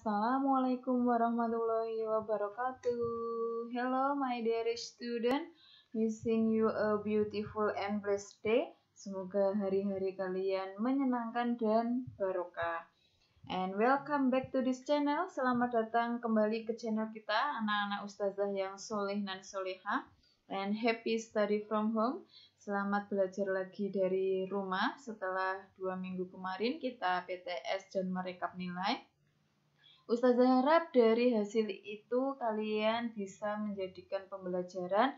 Assalamualaikum warahmatullahi wabarakatuh. Hello my dear student, wishing you a beautiful and blessed day. Semoga hari-hari kalian menyenangkan dan barokah. And welcome back to this channel. Selamat datang kembali ke channel kita, anak-anak ustazah yang soleh dan soleha. And happy study from home. Selamat belajar lagi dari rumah setelah dua minggu kemarin kita PTS dan merekap nilai. Ustazah harap dari hasil itu kalian bisa menjadikan pembelajaran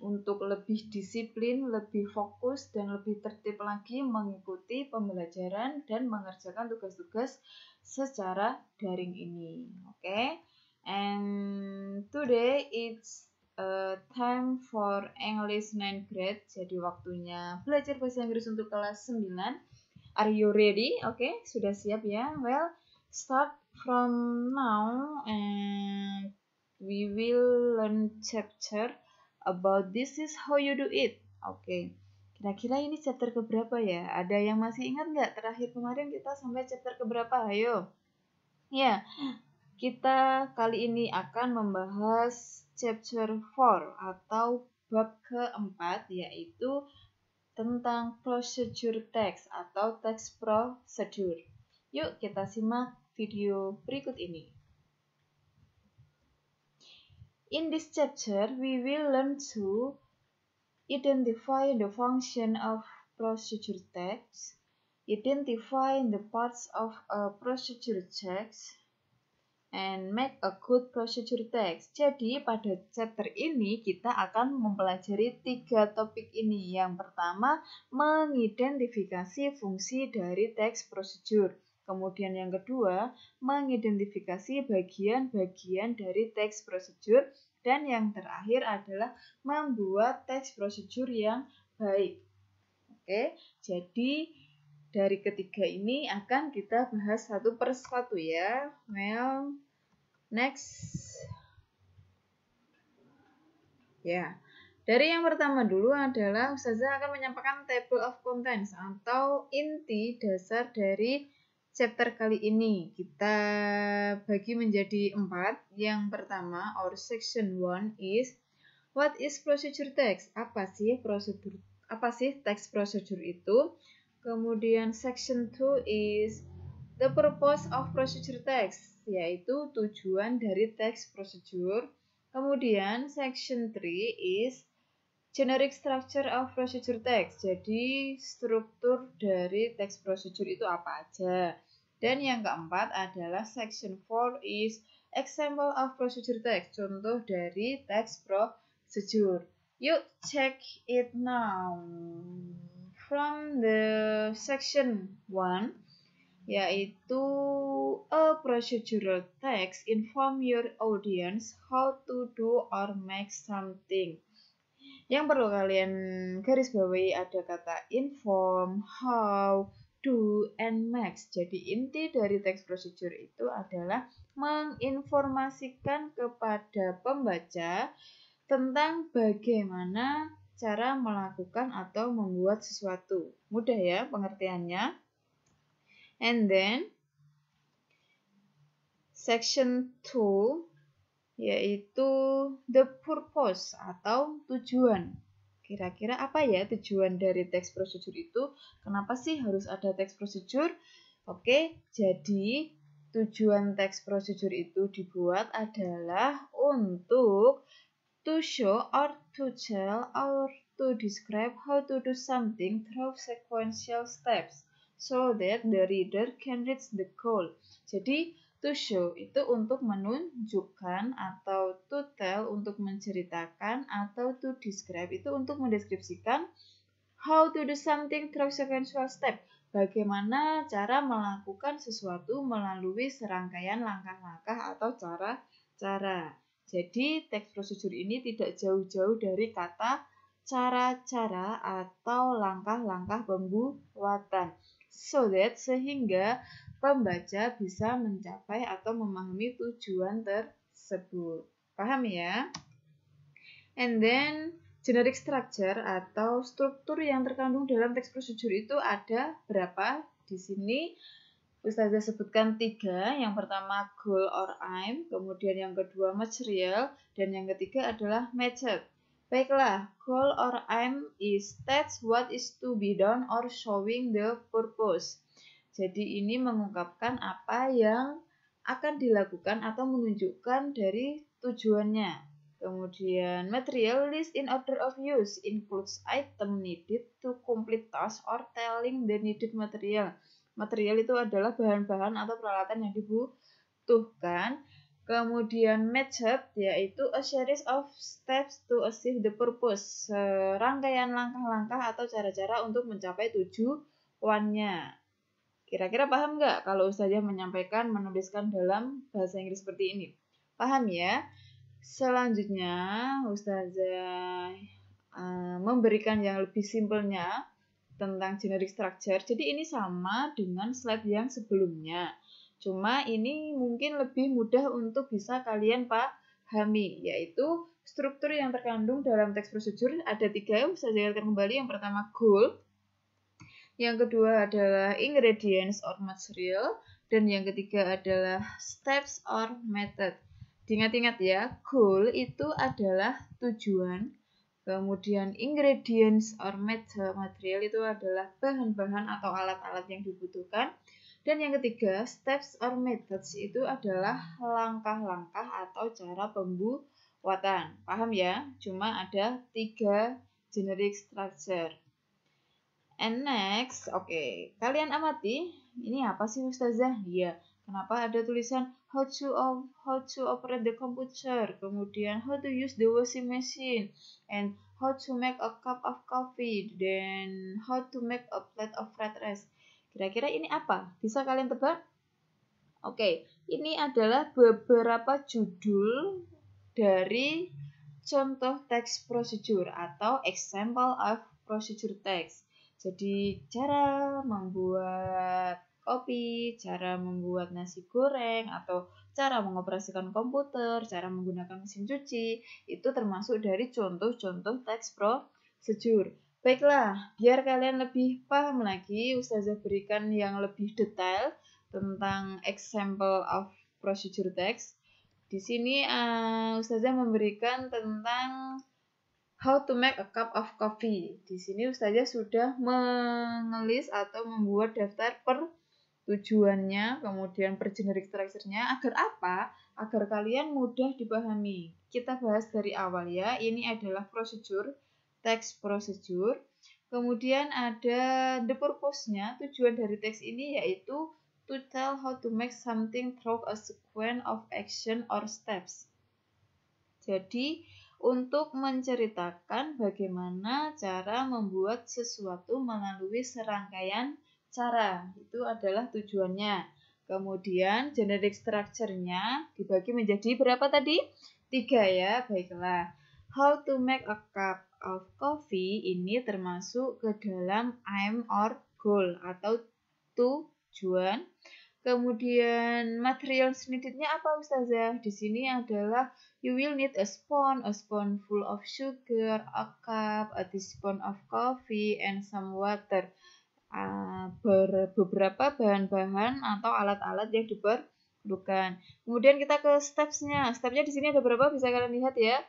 untuk lebih disiplin, lebih fokus, dan lebih tertib lagi mengikuti pembelajaran dan mengerjakan tugas-tugas secara daring ini. Oke, okay? and today it's uh, time for English 9 grade. Jadi waktunya belajar bahasa Inggris untuk kelas 9. Are you ready? Oke, okay? sudah siap ya? Well, start From now and we will learn chapter about this is how you do it. Oke. Okay. Kira-kira ini chapter keberapa ya? Ada yang masih ingat nggak? Terakhir kemarin kita sampai chapter keberapa? Ayo. Ya, kita kali ini akan membahas chapter 4 atau bab keempat yaitu tentang procedure text atau teks prosedur. Yuk kita simak video berikut ini. In this chapter, we will learn to identify the function of procedure text, identify the parts of a procedure text, and make a good procedure text. Jadi, pada chapter ini kita akan mempelajari tiga topik ini. Yang pertama, mengidentifikasi fungsi dari teks procedure. Kemudian yang kedua, mengidentifikasi bagian-bagian dari teks prosedur. Dan yang terakhir adalah membuat teks prosedur yang baik. Oke, jadi dari ketiga ini akan kita bahas satu per satu ya. Well, next. Ya, dari yang pertama dulu adalah Ustazah akan menyampaikan table of contents atau inti dasar dari Chapter kali ini kita bagi menjadi empat. Yang pertama, our section one is what is procedure text? Apa sih prosedur? Apa sih text procedure itu? Kemudian section two is the purpose of procedure text, yaitu tujuan dari text procedure. Kemudian section three is generic structure of procedure text. Jadi struktur dari teks prosedur itu apa aja. Dan yang keempat adalah section 4 is example of procedure text. Contoh dari teks prosedur. Yuk check it now. From the section 1 yaitu a procedural text inform your audience how to do or make something. Yang perlu kalian garis bawahi ada kata inform, how, do, and max. Jadi inti dari teks prosedur itu adalah menginformasikan kepada pembaca tentang bagaimana cara melakukan atau membuat sesuatu. Mudah ya pengertiannya. And then section 2 yaitu the purpose atau tujuan. Kira-kira apa ya tujuan dari teks prosedur itu? Kenapa sih harus ada teks prosedur? Oke, jadi tujuan teks prosedur itu dibuat adalah untuk to show or to tell or to describe how to do something through sequential steps so that the reader can reach the goal. Jadi, To show itu untuk menunjukkan atau to tell untuk menceritakan atau to describe itu untuk mendeskripsikan how to do something through sequential step. Bagaimana cara melakukan sesuatu melalui serangkaian langkah-langkah atau cara-cara. Jadi teks prosedur ini tidak jauh-jauh dari kata cara-cara atau langkah-langkah pembuatan. So that sehingga pembaca bisa mencapai atau memahami tujuan tersebut. Paham ya? And then generic structure atau struktur yang terkandung dalam teks prosedur itu ada berapa? Di sini Ustazah sebutkan tiga, yang pertama goal or aim, kemudian yang kedua material, dan yang ketiga adalah method. Baiklah, goal or aim is that's what is to be done or showing the purpose. Jadi ini mengungkapkan apa yang akan dilakukan atau menunjukkan dari tujuannya. Kemudian material list in order of use includes item needed to complete task or telling the needed material. Material itu adalah bahan-bahan atau peralatan yang dibutuhkan. Kemudian match up yaitu a series of steps to achieve the purpose. Serangkaian langkah-langkah atau cara-cara untuk mencapai tujuannya. Kira-kira paham nggak kalau ustazah menyampaikan menuliskan dalam bahasa Inggris seperti ini? Paham ya? Selanjutnya, ustazah eh, memberikan yang lebih simpelnya tentang generic structure. Jadi ini sama dengan slide yang sebelumnya. Cuma ini mungkin lebih mudah untuk bisa kalian pahami, yaitu struktur yang terkandung dalam teks prosedur ada tiga yang bisa jelaskan kembali. Yang pertama goal, yang kedua adalah ingredients or material. Dan yang ketiga adalah steps or method. ingat ingat ya, goal itu adalah tujuan. Kemudian ingredients or material itu adalah bahan-bahan atau alat-alat yang dibutuhkan. Dan yang ketiga, steps or methods itu adalah langkah-langkah atau cara pembuatan. Paham ya? Cuma ada tiga generic structure. And next, oke, okay. kalian amati, ini apa sih Ustazah? Iya, kenapa ada tulisan how to of, how to operate the computer, kemudian how to use the washing machine, and how to make a cup of coffee, then how to make a plate of fried rice. Kira-kira ini apa? Bisa kalian tebak? Oke, okay. ini adalah beberapa judul dari contoh teks prosedur atau example of procedure text. Jadi cara membuat kopi, cara membuat nasi goreng, atau cara mengoperasikan komputer, cara menggunakan mesin cuci, itu termasuk dari contoh-contoh teks pro sejur. Baiklah, biar kalian lebih paham lagi, Ustazah berikan yang lebih detail tentang example of procedure text. Di sini uh, Ustazah memberikan tentang How to make a cup of coffee. Di sini Ustazah sudah mengelis atau membuat daftar per tujuannya, kemudian per generic structure-nya agar apa? Agar kalian mudah dipahami. Kita bahas dari awal ya. Ini adalah prosedur, teks prosedur. Kemudian ada the purpose-nya, tujuan dari teks ini yaitu to tell how to make something through a sequence of action or steps. Jadi, untuk menceritakan bagaimana cara membuat sesuatu melalui serangkaian cara. Itu adalah tujuannya. Kemudian generic structure-nya dibagi menjadi berapa tadi? Tiga ya, baiklah. How to make a cup of coffee ini termasuk ke dalam aim or goal atau tujuan Kemudian material needednya apa Ustazah? Di sini adalah you will need a spoon, a spoon full of sugar, a cup, a teaspoon of coffee, and some water. Uh, beberapa bahan-bahan atau alat-alat yang diperlukan. Kemudian kita ke stepsnya. Stepsnya di sini ada berapa? Bisa kalian lihat ya.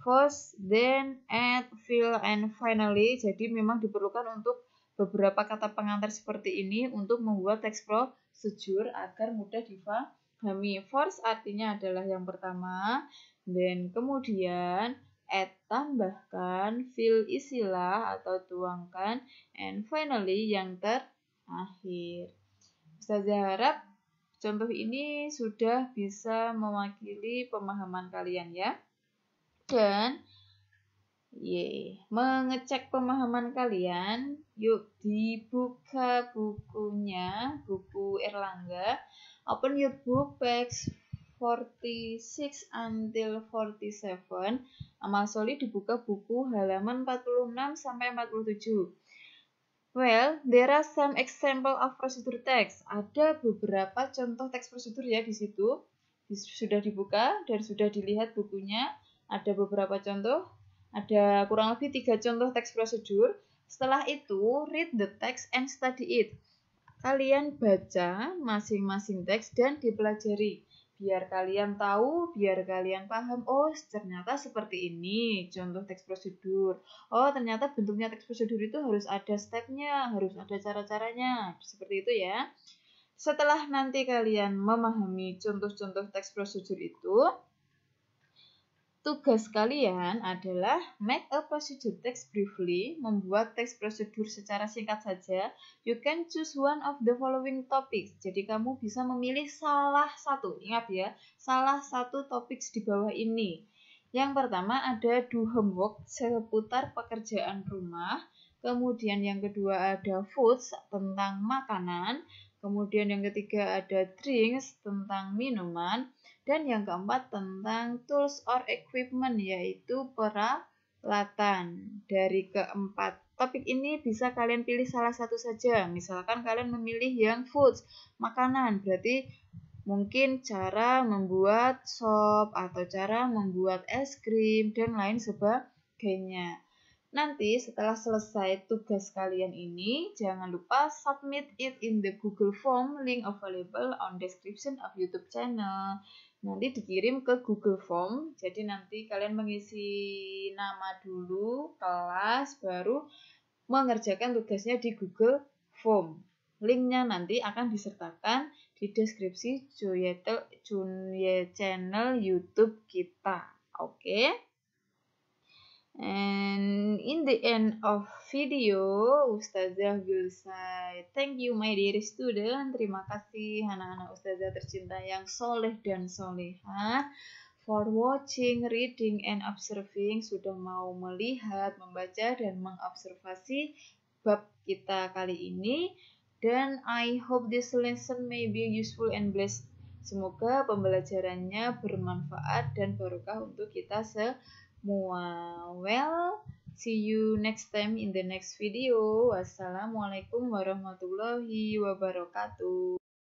First, then, add, fill, and finally. Jadi memang diperlukan untuk beberapa kata pengantar seperti ini untuk membuat teks pro sejur agar mudah difahami. Force artinya adalah yang pertama, dan kemudian add tambahkan, fill isilah atau tuangkan, and finally yang terakhir. Saya harap contoh ini sudah bisa mewakili pemahaman kalian ya. Dan Y. Mengecek pemahaman kalian Yuk dibuka bukunya, buku Erlangga. Open your book page 46 until 47. Amal Soli dibuka buku halaman 46 sampai 47. Well, there are some example of procedure text. Ada beberapa contoh teks prosedur ya di situ. Sudah dibuka dan sudah dilihat bukunya. Ada beberapa contoh. Ada kurang lebih tiga contoh teks prosedur setelah itu, read the text and study it. Kalian baca masing-masing teks dan dipelajari. Biar kalian tahu, biar kalian paham, oh ternyata seperti ini contoh teks prosedur. Oh ternyata bentuknya teks prosedur itu harus ada stepnya, harus ada cara-caranya, seperti itu ya. Setelah nanti kalian memahami contoh-contoh teks prosedur itu, Tugas kalian adalah make a procedure text briefly, membuat teks prosedur secara singkat saja. You can choose one of the following topics. Jadi kamu bisa memilih salah satu, ingat ya, salah satu topik di bawah ini. Yang pertama ada do homework seputar pekerjaan rumah. Kemudian yang kedua ada foods tentang makanan. Kemudian yang ketiga ada drinks tentang minuman. Dan yang keempat tentang tools or equipment yaitu peralatan. Dari keempat topik ini bisa kalian pilih salah satu saja. Misalkan kalian memilih yang foods, makanan, berarti mungkin cara membuat sop atau cara membuat es krim dan lain sebagainya. Nanti setelah selesai tugas kalian ini, jangan lupa submit it in the Google Form link available on description of YouTube channel nanti dikirim ke Google Form. Jadi nanti kalian mengisi nama dulu, kelas, baru mengerjakan tugasnya di Google Form. Linknya nanti akan disertakan di deskripsi Juyetel channel YouTube kita. Oke. Okay? And in the end of video, Ustazah will say, Thank you my dear student, terima kasih anak-anak Ustazah tercinta yang soleh dan soleha for watching, reading, and observing, sudah mau melihat, membaca, dan mengobservasi bab kita kali ini. Dan I hope this lesson may be useful and blessed. Semoga pembelajarannya bermanfaat dan barokah untuk kita semua mua. Well, see you next time in the next video. Wassalamualaikum warahmatullahi wabarakatuh.